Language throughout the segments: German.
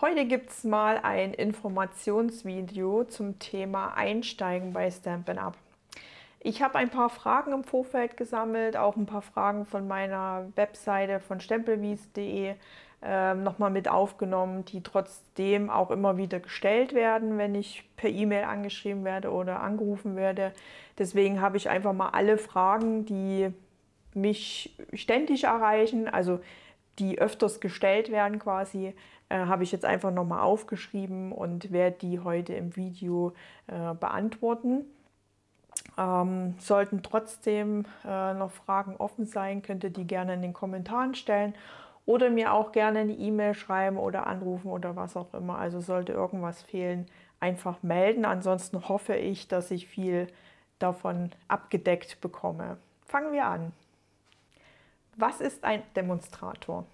Heute gibt es mal ein Informationsvideo zum Thema Einsteigen bei Stampin' Up. Ich habe ein paar Fragen im Vorfeld gesammelt, auch ein paar Fragen von meiner Webseite von stempelwies.de äh, nochmal mit aufgenommen, die trotzdem auch immer wieder gestellt werden, wenn ich per E-Mail angeschrieben werde oder angerufen werde. Deswegen habe ich einfach mal alle Fragen, die mich ständig erreichen, also die öfters gestellt werden quasi, äh, habe ich jetzt einfach nochmal aufgeschrieben und werde die heute im Video äh, beantworten. Ähm, sollten trotzdem äh, noch Fragen offen sein, könnt ihr die gerne in den Kommentaren stellen oder mir auch gerne eine E-Mail schreiben oder anrufen oder was auch immer. Also sollte irgendwas fehlen, einfach melden. Ansonsten hoffe ich, dass ich viel davon abgedeckt bekomme. Fangen wir an. Was ist ein Demonstrator?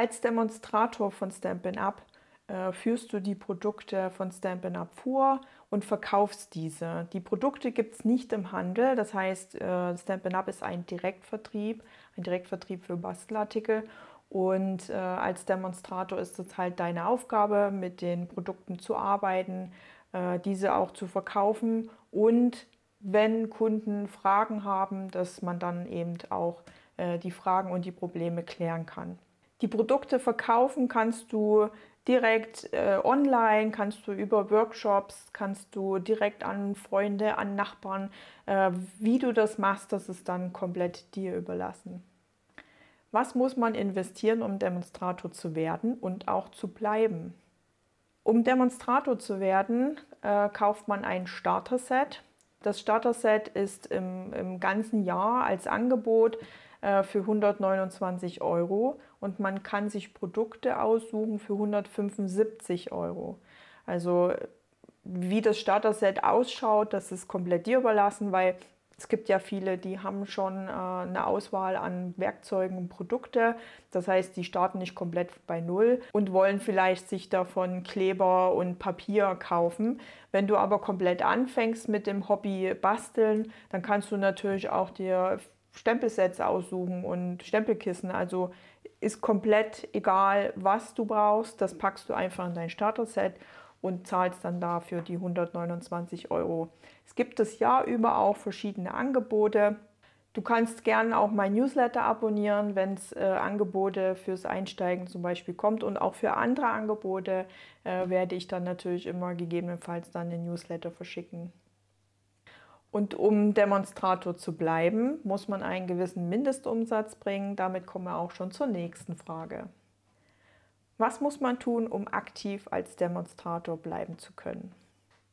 Als Demonstrator von Stampin' Up äh, führst du die Produkte von Stampin' Up vor und verkaufst diese. Die Produkte gibt es nicht im Handel, das heißt, äh, Stampin' Up ist ein Direktvertrieb, ein Direktvertrieb für Bastelartikel. Und äh, als Demonstrator ist es halt deine Aufgabe, mit den Produkten zu arbeiten, äh, diese auch zu verkaufen und wenn Kunden Fragen haben, dass man dann eben auch äh, die Fragen und die Probleme klären kann. Die Produkte verkaufen kannst du direkt äh, online, kannst du über Workshops, kannst du direkt an Freunde, an Nachbarn. Äh, wie du das machst, das ist dann komplett dir überlassen. Was muss man investieren, um Demonstrator zu werden und auch zu bleiben? Um Demonstrator zu werden, äh, kauft man ein Starter-Set. Das Starter-Set ist im, im ganzen Jahr als Angebot äh, für 129 Euro und man kann sich Produkte aussuchen für 175 Euro. Also wie das Starter-Set ausschaut, das ist komplett dir überlassen, weil es gibt ja viele, die haben schon äh, eine Auswahl an Werkzeugen und Produkte. Das heißt, die starten nicht komplett bei Null und wollen vielleicht sich davon Kleber und Papier kaufen. Wenn du aber komplett anfängst mit dem Hobby Basteln, dann kannst du natürlich auch dir Stempelsets aussuchen und Stempelkissen. Also ist komplett egal, was du brauchst. Das packst du einfach in dein Starter-Set und zahlst dann dafür die 129 Euro. Es gibt das Jahr über auch verschiedene Angebote. Du kannst gerne auch mein Newsletter abonnieren, wenn es äh, Angebote fürs Einsteigen zum Beispiel kommt. Und auch für andere Angebote äh, werde ich dann natürlich immer gegebenenfalls dann den Newsletter verschicken. Und um Demonstrator zu bleiben, muss man einen gewissen Mindestumsatz bringen. Damit kommen wir auch schon zur nächsten Frage. Was muss man tun, um aktiv als Demonstrator bleiben zu können?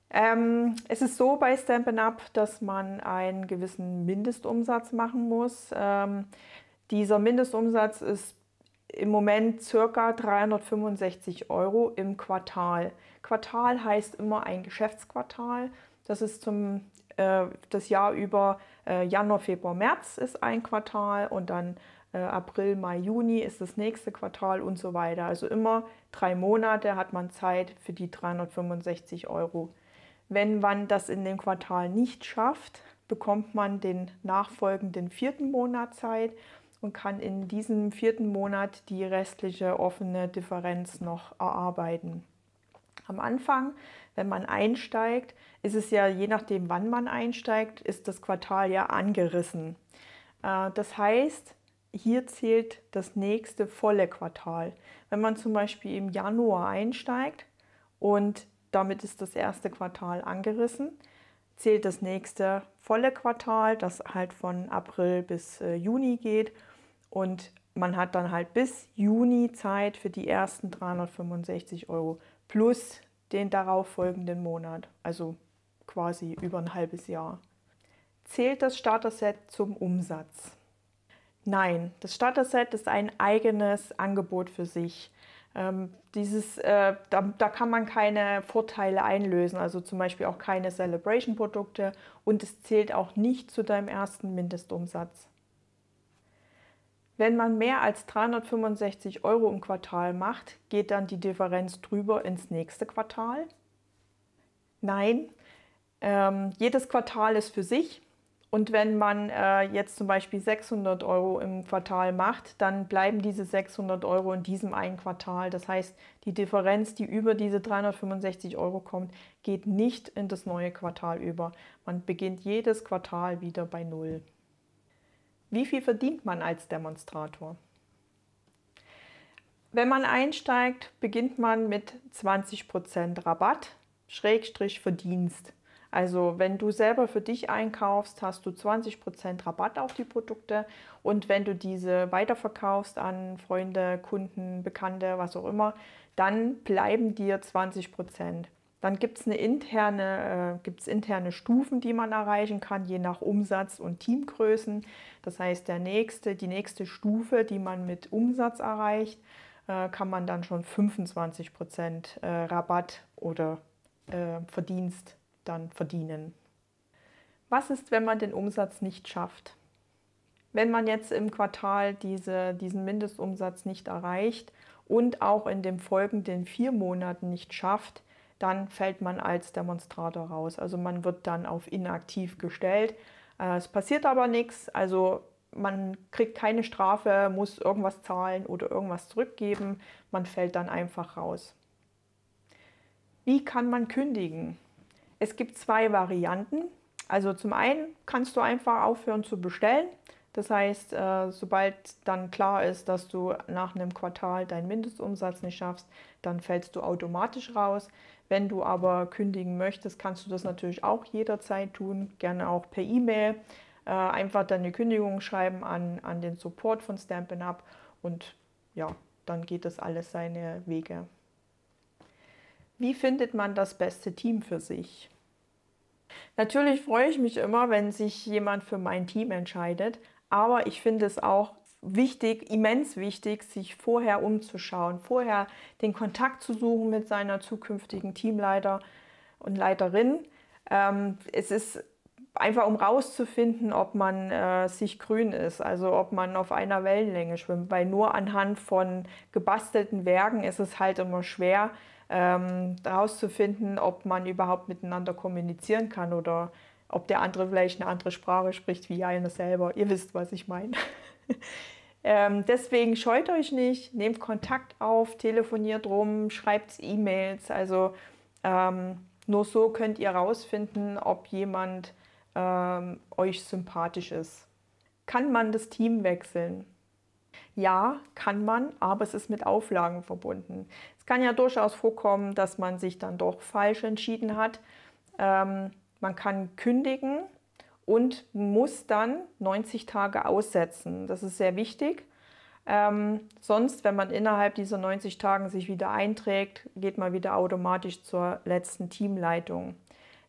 Ähm, es ist so bei Stampin' Up, dass man einen gewissen Mindestumsatz machen muss. Ähm, dieser Mindestumsatz ist im Moment circa 365 Euro im Quartal. Quartal heißt immer ein Geschäftsquartal. Das ist zum äh, das Jahr über äh, Januar, Februar, März ist ein Quartal und dann äh, April, Mai, Juni ist das nächste Quartal und so weiter. Also immer drei Monate hat man Zeit für die 365 Euro. Wenn man das in dem Quartal nicht schafft, bekommt man den nachfolgenden vierten Monat Zeit und kann in diesem vierten Monat die restliche offene Differenz noch erarbeiten. Am Anfang, wenn man einsteigt, ist es ja, je nachdem, wann man einsteigt, ist das Quartal ja angerissen. Äh, das heißt, hier zählt das nächste volle Quartal. Wenn man zum Beispiel im Januar einsteigt und damit ist das erste Quartal angerissen, zählt das nächste volle Quartal, das halt von April bis äh, Juni geht. Und man hat dann halt bis Juni Zeit für die ersten 365 Euro plus den darauffolgenden Monat, also quasi über ein halbes Jahr. Zählt das Starter-Set zum Umsatz? Nein, das Starter-Set ist ein eigenes Angebot für sich. Ähm, dieses, äh, da, da, kann man keine Vorteile einlösen, also zum Beispiel auch keine Celebration-Produkte und es zählt auch nicht zu deinem ersten Mindestumsatz. Wenn man mehr als 365 Euro im Quartal macht, geht dann die Differenz drüber ins nächste Quartal? Nein, ähm, jedes Quartal ist für sich. Und wenn man äh, jetzt zum Beispiel 600 Euro im Quartal macht, dann bleiben diese 600 Euro in diesem einen Quartal. Das heißt, die Differenz, die über diese 365 Euro kommt, geht nicht in das neue Quartal über. Man beginnt jedes Quartal wieder bei Null. Wie viel verdient man als Demonstrator? Wenn man einsteigt, beginnt man mit 20% Rabatt, Schrägstrich Verdienst. Also wenn du selber für dich einkaufst, hast du 20% Rabatt auf die Produkte und wenn du diese weiterverkaufst an Freunde, Kunden, Bekannte, was auch immer, dann bleiben dir 20%. Dann gibt es interne, äh, interne Stufen, die man erreichen kann, je nach Umsatz und Teamgrößen. Das heißt, der nächste, die nächste Stufe, die man mit Umsatz erreicht, äh, kann man dann schon 25% äh, Rabatt oder äh, Verdienst dann verdienen. Was ist, wenn man den Umsatz nicht schafft? Wenn man jetzt im Quartal diese, diesen Mindestumsatz nicht erreicht und auch in den folgenden vier Monaten nicht schafft, dann fällt man als Demonstrator raus. Also man wird dann auf inaktiv gestellt. Äh, es passiert aber nichts, also man kriegt keine Strafe, muss irgendwas zahlen oder irgendwas zurückgeben, man fällt dann einfach raus. Wie kann man kündigen? Es gibt zwei Varianten. Also zum einen kannst du einfach aufhören zu bestellen. Das heißt, äh, sobald dann klar ist, dass du nach einem Quartal deinen Mindestumsatz nicht schaffst, dann fällst du automatisch raus. Wenn du aber kündigen möchtest, kannst du das natürlich auch jederzeit tun, gerne auch per E-Mail. Äh, einfach deine Kündigung schreiben an, an den Support von Stampin' Up und ja, dann geht das alles seine Wege. Wie findet man das beste Team für sich? Natürlich freue ich mich immer, wenn sich jemand für mein Team entscheidet, aber ich finde es auch wichtig, immens wichtig, sich vorher umzuschauen, vorher den Kontakt zu suchen mit seiner zukünftigen Teamleiter und Leiterin. Ähm, es ist einfach, um rauszufinden, ob man äh, sich grün ist, also ob man auf einer Wellenlänge schwimmt, weil nur anhand von gebastelten Werken ist es halt immer schwer ähm, herauszufinden, ob man überhaupt miteinander kommunizieren kann oder ob der andere vielleicht eine andere Sprache spricht wie einer selber. Ihr wisst, was ich meine. ähm, deswegen scheut euch nicht, nehmt Kontakt auf, telefoniert rum, schreibt E-Mails. Also ähm, nur so könnt ihr rausfinden, ob jemand ähm, euch sympathisch ist. Kann man das Team wechseln? Ja, kann man, aber es ist mit Auflagen verbunden. Es kann ja durchaus vorkommen, dass man sich dann doch falsch entschieden hat. Ähm, man kann kündigen, und muss dann 90 Tage aussetzen. Das ist sehr wichtig. Ähm, sonst, wenn man innerhalb dieser 90 Tagen sich wieder einträgt, geht man wieder automatisch zur letzten Teamleitung.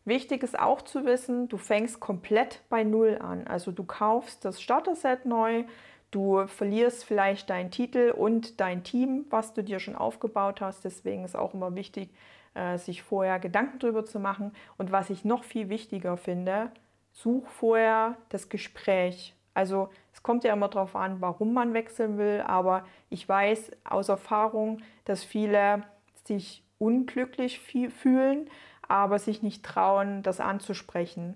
Wichtig ist auch zu wissen, du fängst komplett bei Null an. Also du kaufst das Starter-Set neu, du verlierst vielleicht deinen Titel und dein Team, was du dir schon aufgebaut hast. Deswegen ist auch immer wichtig, äh, sich vorher Gedanken darüber zu machen. Und was ich noch viel wichtiger finde, such vorher das Gespräch. Also es kommt ja immer darauf an, warum man wechseln will, aber ich weiß aus Erfahrung, dass viele sich unglücklich fühlen, aber sich nicht trauen, das anzusprechen.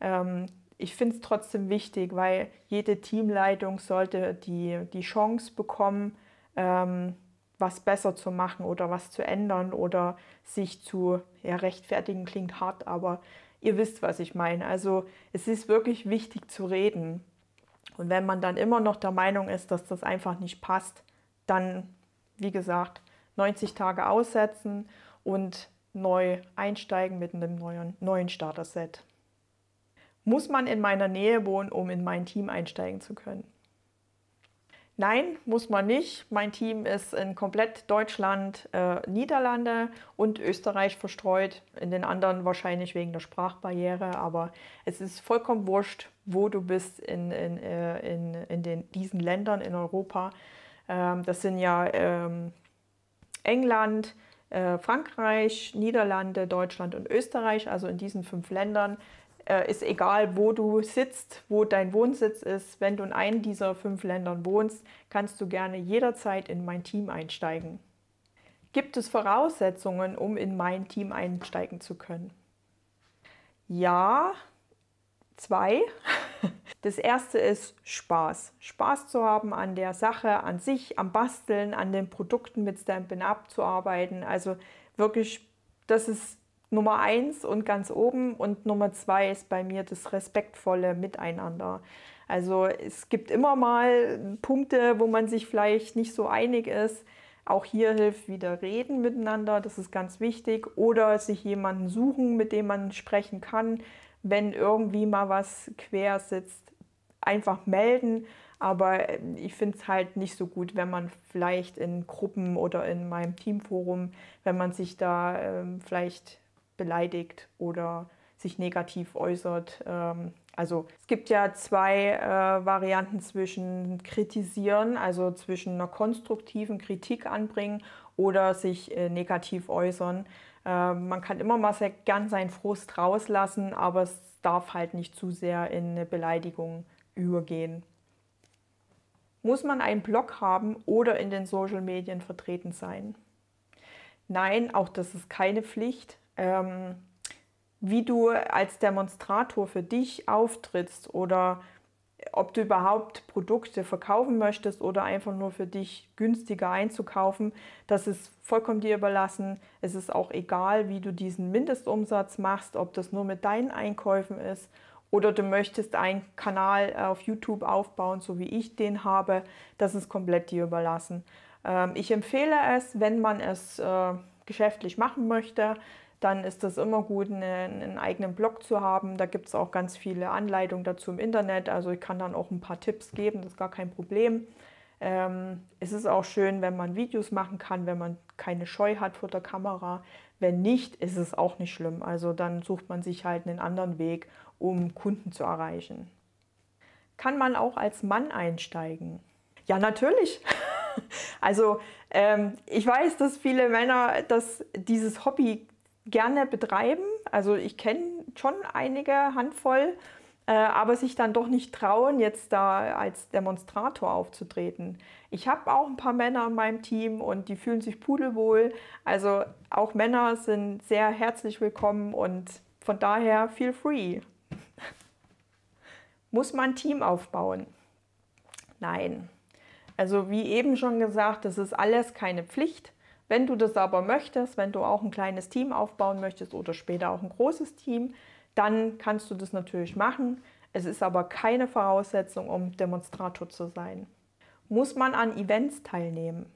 Ähm, ich finde es trotzdem wichtig, weil jede Teamleitung sollte die, die Chance bekommen, ähm, was besser zu machen oder was zu ändern oder sich zu ja, rechtfertigen, klingt hart, aber ihr wisst, was ich meine. Also es ist wirklich wichtig zu reden. Und wenn man dann immer noch der Meinung ist, dass das einfach nicht passt, dann, wie gesagt, 90 Tage aussetzen und neu einsteigen mit einem neuen, neuen Starter-Set. Muss man in meiner Nähe wohnen, um in mein Team einsteigen zu können? Nein, muss man nicht. Mein Team ist in komplett Deutschland, äh, Niederlande und Österreich verstreut. In den anderen wahrscheinlich wegen der Sprachbarriere, aber es ist vollkommen wurscht, wo du bist in, in, äh, in, in den, diesen Ländern in Europa. Ähm, das sind ja ähm, England, äh, Frankreich, Niederlande, Deutschland und Österreich, also in diesen fünf Ländern äh, ist egal, wo du sitzt, wo dein Wohnsitz ist. Wenn du in einem dieser fünf Ländern wohnst, kannst du gerne jederzeit in mein Team einsteigen. Gibt es Voraussetzungen, um in mein Team einsteigen zu können? Ja, zwei. Das erste ist Spaß. Spaß zu haben an der Sache, an sich, am Basteln, an den Produkten mit Stampin' Up zu arbeiten. Also wirklich, das ist Nummer eins und ganz oben und Nummer zwei ist bei mir das respektvolle Miteinander. Also es gibt immer mal Punkte, wo man sich vielleicht nicht so einig ist. Auch hier hilft wieder Reden miteinander, das ist ganz wichtig. Oder sich jemanden suchen, mit dem man sprechen kann, wenn irgendwie mal was quer sitzt. Einfach melden. Aber ich finde es halt nicht so gut, wenn man vielleicht in Gruppen oder in meinem Teamforum, wenn man sich da äh, vielleicht beleidigt oder sich negativ äußert. Ähm, also es gibt ja zwei äh, Varianten zwischen kritisieren, also zwischen einer konstruktiven Kritik anbringen oder sich äh, negativ äußern. Ähm, man kann immer mal sehr gern seinen Frust rauslassen, aber es darf halt nicht zu sehr in eine Beleidigung übergehen. Muss man einen Blog haben oder in den Social Medien vertreten sein? Nein, auch das ist keine Pflicht ähm, wie du als Demonstrator für dich auftrittst oder ob du überhaupt Produkte verkaufen möchtest oder einfach nur für dich günstiger einzukaufen, das ist vollkommen dir überlassen. Es ist auch egal, wie du diesen Mindestumsatz machst, ob das nur mit deinen Einkäufen ist oder du möchtest einen Kanal äh, auf YouTube aufbauen, so wie ich den habe, das ist komplett dir überlassen. Ähm, ich empfehle es, wenn man es äh, geschäftlich machen möchte, dann ist es immer gut, eine, einen eigenen Blog zu haben. Da gibt es auch ganz viele Anleitungen dazu im Internet. Also ich kann dann auch ein paar Tipps geben, das ist gar kein Problem. Ähm, es ist auch schön, wenn man Videos machen kann, wenn man keine Scheu hat vor der Kamera. Wenn nicht, ist es auch nicht schlimm. Also dann sucht man sich halt einen anderen Weg, um Kunden zu erreichen. Kann man auch als Mann einsteigen? Ja, natürlich. Also ähm, ich weiß, dass viele Männer das, dieses Hobby gerne betreiben. Also ich kenne schon einige Handvoll, äh, aber sich dann doch nicht trauen, jetzt da als Demonstrator aufzutreten. Ich habe auch ein paar Männer in meinem Team und die fühlen sich pudelwohl. Also auch Männer sind sehr herzlich willkommen und von daher feel free. Muss man ein Team aufbauen? Nein. Also wie eben schon gesagt, das ist alles keine Pflicht. Wenn du das aber möchtest, wenn du auch ein kleines Team aufbauen möchtest oder später auch ein großes Team, dann kannst du das natürlich machen. Es ist aber keine Voraussetzung, um Demonstrator zu sein. Muss man an Events teilnehmen?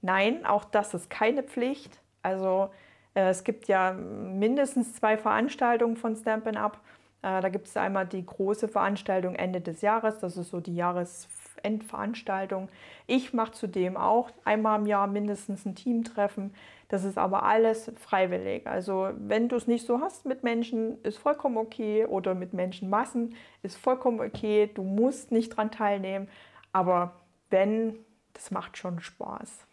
Nein, auch das ist keine Pflicht. Also äh, es gibt ja mindestens zwei Veranstaltungen von Stampin' Up. Äh, da gibt es einmal die große Veranstaltung Ende des Jahres, das ist so die Jahres Endveranstaltung. Ich mache zudem auch einmal im Jahr mindestens ein Teamtreffen. Das ist aber alles freiwillig. Also wenn du es nicht so hast mit Menschen, ist vollkommen okay. Oder mit Menschenmassen, ist vollkommen okay. Du musst nicht dran teilnehmen. Aber wenn, das macht schon Spaß.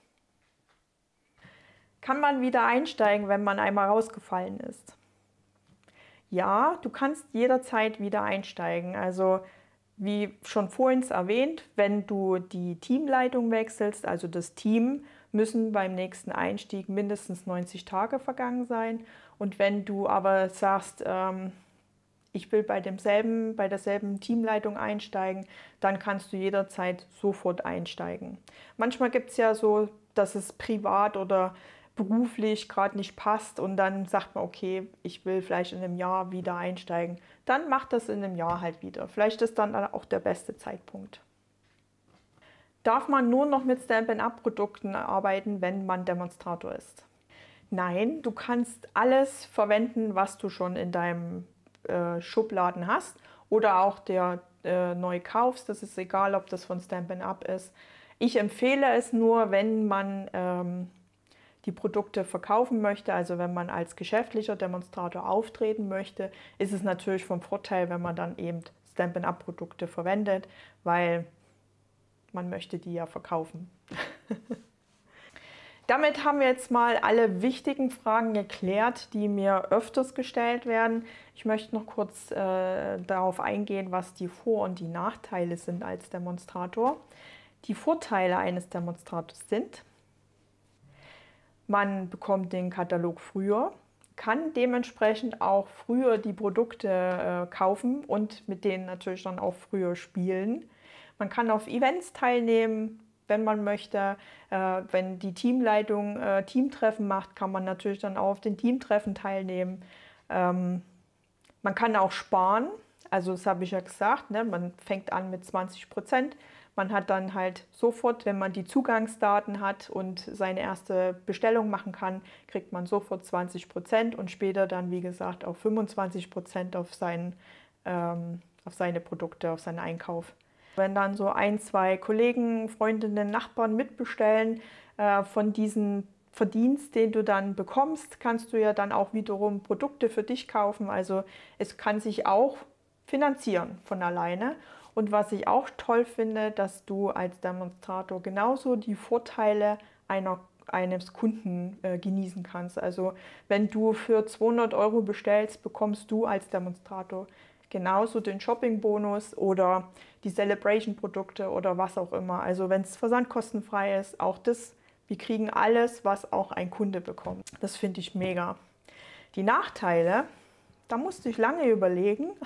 Kann man wieder einsteigen, wenn man einmal rausgefallen ist? Ja, du kannst jederzeit wieder einsteigen. Also wie schon vorhin erwähnt, wenn du die Teamleitung wechselst, also das Team, müssen beim nächsten Einstieg mindestens 90 Tage vergangen sein. Und wenn du aber sagst, ähm, ich will bei demselben, bei derselben Teamleitung einsteigen, dann kannst du jederzeit sofort einsteigen. Manchmal gibt es ja so, dass es privat oder beruflich gerade nicht passt und dann sagt man, okay, ich will vielleicht in einem Jahr wieder einsteigen, dann macht das in einem Jahr halt wieder. Vielleicht ist dann auch der beste Zeitpunkt. Darf man nur noch mit Stampin' up produkten arbeiten, wenn man Demonstrator ist? Nein, du kannst alles verwenden, was du schon in deinem äh, Schubladen hast oder auch der äh, neu kaufst. Das ist egal, ob das von Stampin' Up ist. Ich empfehle es nur, wenn man ähm, die Produkte verkaufen möchte, also wenn man als geschäftlicher Demonstrator auftreten möchte, ist es natürlich vom Vorteil, wenn man dann eben Stampin' Up Produkte verwendet, weil man möchte die ja verkaufen. Damit haben wir jetzt mal alle wichtigen Fragen geklärt, die mir öfters gestellt werden. Ich möchte noch kurz äh, darauf eingehen, was die Vor- und die Nachteile sind als Demonstrator. Die Vorteile eines Demonstrators sind, man bekommt den Katalog früher, kann dementsprechend auch früher die Produkte äh, kaufen und mit denen natürlich dann auch früher spielen. Man kann auf Events teilnehmen, wenn man möchte. Äh, wenn die Teamleitung äh, Teamtreffen macht, kann man natürlich dann auch auf den Teamtreffen teilnehmen. Ähm, man kann auch sparen. Also das habe ich ja gesagt, ne? man fängt an mit 20 Prozent, man hat dann halt sofort, wenn man die Zugangsdaten hat und seine erste Bestellung machen kann, kriegt man sofort 20% Prozent und später dann, wie gesagt, auch 25% Prozent auf, ähm, auf seine Produkte, auf seinen Einkauf. Wenn dann so ein, zwei Kollegen, Freundinnen, Nachbarn mitbestellen äh, von diesem Verdienst, den du dann bekommst, kannst du ja dann auch wiederum Produkte für dich kaufen. Also es kann sich auch finanzieren von alleine. Und was ich auch toll finde, dass du als Demonstrator genauso die Vorteile einer, eines Kunden äh, genießen kannst. Also wenn du für 200 Euro bestellst, bekommst du als Demonstrator genauso den Shopping-Bonus oder die Celebration-Produkte oder was auch immer. Also wenn es versandkostenfrei ist, auch das. Wir kriegen alles, was auch ein Kunde bekommt. Das finde ich mega. Die Nachteile, da musste ich lange überlegen.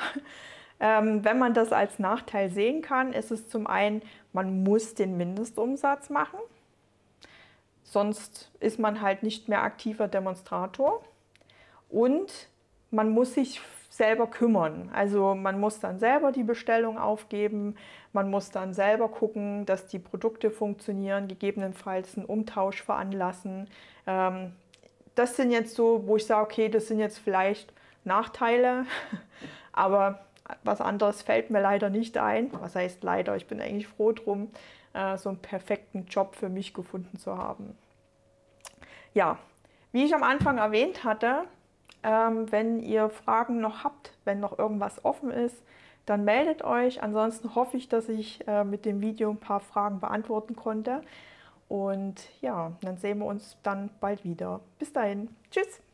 Ähm, wenn man das als Nachteil sehen kann, ist es zum einen, man muss den Mindestumsatz machen, sonst ist man halt nicht mehr aktiver Demonstrator und man muss sich selber kümmern. Also man muss dann selber die Bestellung aufgeben, man muss dann selber gucken, dass die Produkte funktionieren, gegebenenfalls einen Umtausch veranlassen. Ähm, das sind jetzt so, wo ich sage, okay, das sind jetzt vielleicht Nachteile, aber was anderes fällt mir leider nicht ein. Was heißt leider? Ich bin eigentlich froh drum, äh, so einen perfekten Job für mich gefunden zu haben. Ja, wie ich am Anfang erwähnt hatte, ähm, wenn ihr Fragen noch habt, wenn noch irgendwas offen ist, dann meldet euch. Ansonsten hoffe ich, dass ich äh, mit dem Video ein paar Fragen beantworten konnte. Und ja, dann sehen wir uns dann bald wieder. Bis dahin. Tschüss.